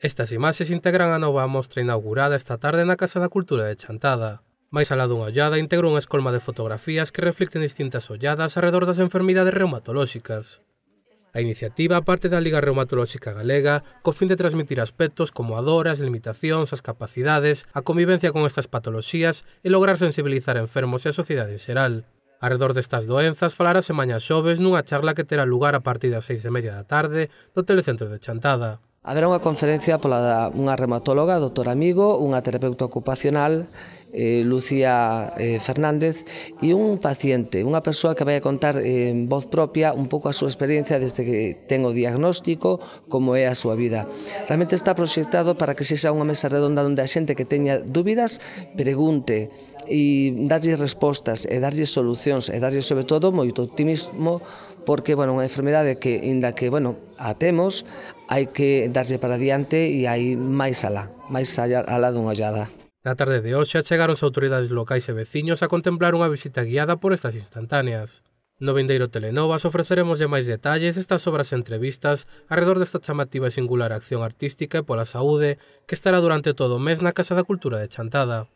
Estas imaxes integran a nova mostra inaugurada esta tarde na Casa da Cultura de Chantada. Mais alá dunha ollada integra unha escolma de fotografías que reflicten distintas olladas alrededor das enfermidades reumatolóxicas. A iniciativa parte da Liga Reumatolóxica Galega co fin de transmitir aspectos como a dor, as limitacións, as capacidades, a convivencia con estas patoloxías e lograr sensibilizar a enfermos e a sociedade en xeral. Arredor destas doenzas falarase maña xoves nunha charla que terá lugar a partir das seis e media da tarde no Telecentro de Chantada. Haberá unha conferencia pola unha reumatóloga, doutor Amigo, unha terapeuta ocupacional eh, Lucía eh, Fernández e un paciente, unha persoa que vai a contar eh, en voz propia un pouco a súa experiencia desde que ten o diagnóstico, como é a súa vida. Realmente está proxectado para que sexa unha mesa redonda onde a xente que teña dúbidas pregunte e darlle respostas e eh, darlle solucións e eh, darlle sobre todo moito optimismo porque, bueno, unha enfermedade que, inda que, bueno, a temos, hai que darlle para diante e hai máis alá, máis alá dunha ollada. Na tarde de hoxe achegaronse autoridades locais e veciños a contemplar unha visita guiada por estas instantáneas. No vindeiro Telenovas ofreceremos máis detalles estas obras e entrevistas alrededor desta chamativa e singular acción artística e pola saúde que estará durante todo o mes na Casa da Cultura de Chantada.